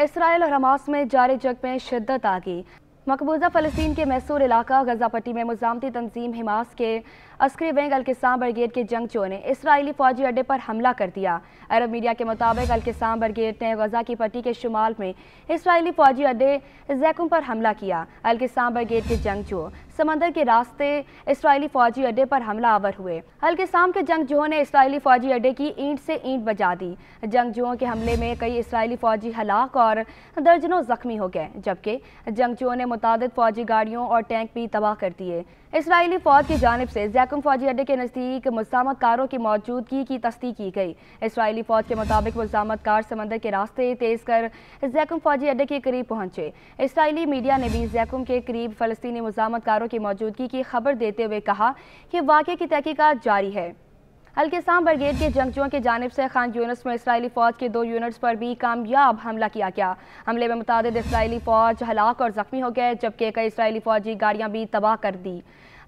Israel और Hamas में जारी जंग में शिद्दत आ गई मकबूजा फ़लस्तीन के मैसूर इलाका गजापट्टी में मुजामती तंजीम हमास के अस्करी बैंक अलकिसाम ब्रिगेड के जंगजों ने इसराइली फ़ौजी अड्डे पर हमला कर दिया अरब मीडिया के मुताबिक अलकिसाम ब्रिगेड ने गजा की पट्टी के शुमाल में इसराइली फ़ौजी अड्डे जैकुम पर हमला किया अलकिसाम ब्रिगेड के जंगजों समंदर के रास्ते इसराइली फौजी अड्डे पर हमला आवर हुए हल्के शाम के जंगजुओं ने इसराइली फौजी अड्डे की ईंट से ईंट बजा दी जंगजुओं के हमले में कई इसराइली फौजी हलाक और दर्जनों जख्मी हो गए जबकि जंगजुओं ने मुतद फौजी गाड़ियों और टैंक भी तबाह कर दिए इसराइली फौज की जानब से जैकम फौजी अड्डे के नज़दीक मजामत कारों की मौजूदगी की तस्दीक की गई इसराइली फौज के मुताबिक मजामत कार समंदर के रास्ते तेज कर जैकम फौजी अड्डे के करीब पहुंचे इसराइली मीडिया ने भी जैकुम के करीब फलस्तनी मजामत कारों की मौजूदगी की खबर देते हुए कहा कि वाक्य की तहकीकत जारी है हल्के शाम ब्रिगेड के जंगजुओं की जानब से खान यूनिट्स में इसराइली फ़ौज के दो यूनिट्स पर भी कामयाब हमला किया गया हमले में मुताद इसराइली फ़ौज हलाक और ज़ख्मी हो गए जबकि कई इसराइली फ़ौजी गाड़ियाँ भी तबाह कर दी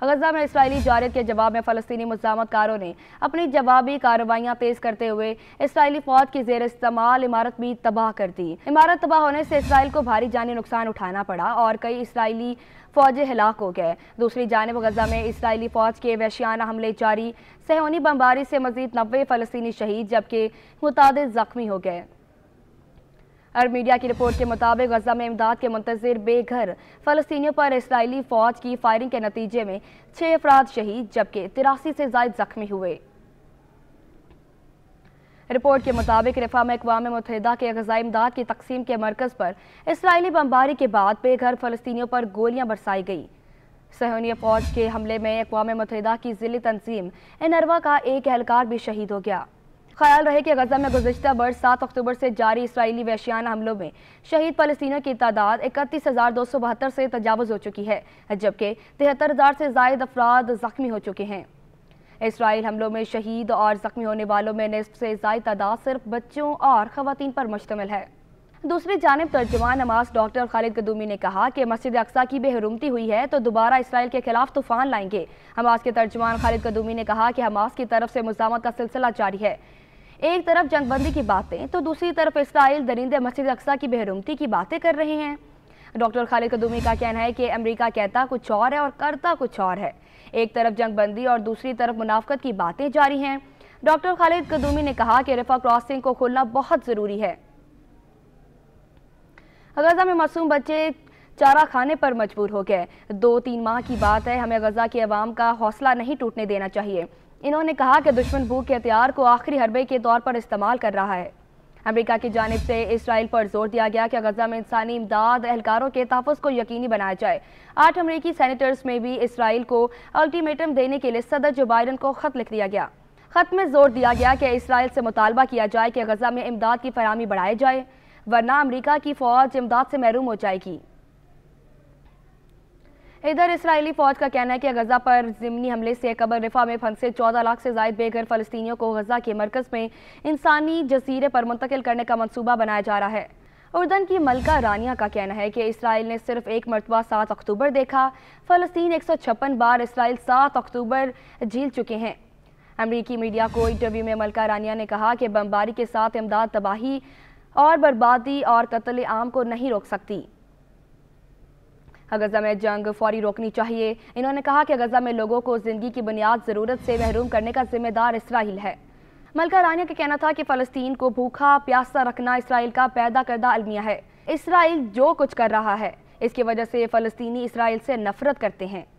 गजा में इसराइली जारत के जवाब में फ़लस्तनी मजामतकारों ने अपनी जवाबी कार्रवाइयाँ तेज़ करते हुए इसराइली फौज की जेर इस्तेमाल इमारत भी तबाह कर दी इमारत तबाह होने से इसराइल को भारी जानी नुकसान उठाना पड़ा और कई इसराइली फौज हिलाक हो गए दूसरी जानब गजा में इसराइली फौज के वैशियाना हमले जारी सहोनी बमबारी से मजीद नब्बे फ़लस्तनी शहीद जबकि मुताद ज़ख्मी हो गए अरब मीडिया की रिपोर्ट के मुताबिक गजा में इमदाद के मुंतजर बेघर फलस्तियों पर इसराइली फौज की फायरिंग के नतीजे में छः अफराद शहीद जबकि तिरासी से जायद जख्मी हुए रिपोर्ट के मुताबिक रिफा में अकवा मुतहदा के गजा इमदाद की तकसीम के मरकज़ पर इसराइली बमबारी के बाद बेघर फलस्तियों पर गोलियां बरसाई गई सहोनी फौज के हमले में अकवा मुतहदा की जिली तंजीम एनरवा का एक एहलकार भी शहीद हो गया ख्याल रहे कि गजा में गुजशत बर्स सात अक्टूबर से जारी इसराइली वैशियाना हमलों में शहीद फलस्तियों की तादाद इकतीस हज़ार दो सौ बहत्तर से तजावज़ हो चुकी है जबकि तिहत्तर हज़ार से जायद अफराद ज़ख्मी हो चुके हैं इसराइल हमलों में शहीद और ज़ख्मी होने वालों में नस्ब से जायद तादाद सिर्फ बच्चों और ख़वान पर मुश्तमिल है दूसरी जानब तर्जमान नमाज डॉक्टर खालिद कदूमी ने कहा कि मस्जिद अक्सा की बेहरूमती हुई है तो दोबारा इसराइल के खिलाफ तूफान लाएंगे हमास के तर्जमान खालिद कदूमी ने कहा कि हमास की तरफ से मुजामत का सिलसिला जारी है एक तरफ जंगबंदी की बातें तो दूसरी तरफ इसराइल दरिंदे मस्जिद अक्सा की बहरूमती की बातें कर रहे हैं डॉक्टर खालिद कदूमी का कहना है कि अमेरिका कहता कुछ और है और करता कुछ और है एक तरफ जंगबंदी और दूसरी तरफ मुनाफ्त की बातें जारी हैं डॉक्टर खालिद कदूमी ने कहा कि रिफा क्रॉसिंग को खोलना बहुत ज़रूरी है गजा में मासूम बच्चे चारा खाने पर मजबूर हो गए दो तीन माह की बात है हमें गजा की आवाम का हौसला नहीं टूटने देना चाहिए इन्होंने कहा कि दुश्मन भूख के हथियार को आखिरी हरबे के तौर पर इस्तेमाल कर रहा है अमेरिका की जानब से इसराइल पर जोर दिया गया कि गजा में इंसानी इमदाद एहलकारों के तहफ़ को यकीनी बनाया जाए आठ अमरीकी सैनिटर्स में भी इसराइल को अल्टीमेटम देने के लिए सदर जो बाइडन को ख़त लिख दिया गया ख़त में जोर दिया गया कि इसराइल से मुतालबा किया जाए कि गजा में इमदाद की फरहमी बढ़ाई जाए वरना अमरीका की फ़ौज इमदाद से महरूम हो जाएगी इधर इसराइली फौज का कहना है कि गजा पर ज़मनी हमले से कबर रिफा में फंसे चौदह लाख से जायद बेघर फलस्तियों को गजा के मरकज़ में इंसानी जजीरे पर मुंतकिल करने का मनसूबा बनाया जा रहा है उर्दन की मलका रानिया का कहना है कि इसराइल ने सिर्फ एक मरतबा सात अक्टूबर देखा फ़लस्तीन एक सौ छप्पन बार इसराइल सात अक्टूबर झील चुके हैं अमरीकी मीडिया को इंटरव्यू में मलका रानिया ने कहा कि बमबारी के साथ इमदाद तबाही और बर्बादी और कत्ल आम को नहीं रोक सकती गजा में जंग फौरी रोकनी चाहिए इन्होंने कहा कि गजा में लोगों को जिंदगी की बुनियाद ज़रूरत से महरूम करने का जिम्मेदार इसराइल है मलका रानिया का कहना था कि फ़लस्तीन को भूखा प्यासा रखना इसराइल का पैदा करदा अलमिया है इसराइल जो कुछ कर रहा है इसकी वजह से फ़लस्तनी इसराइल से नफरत करते हैं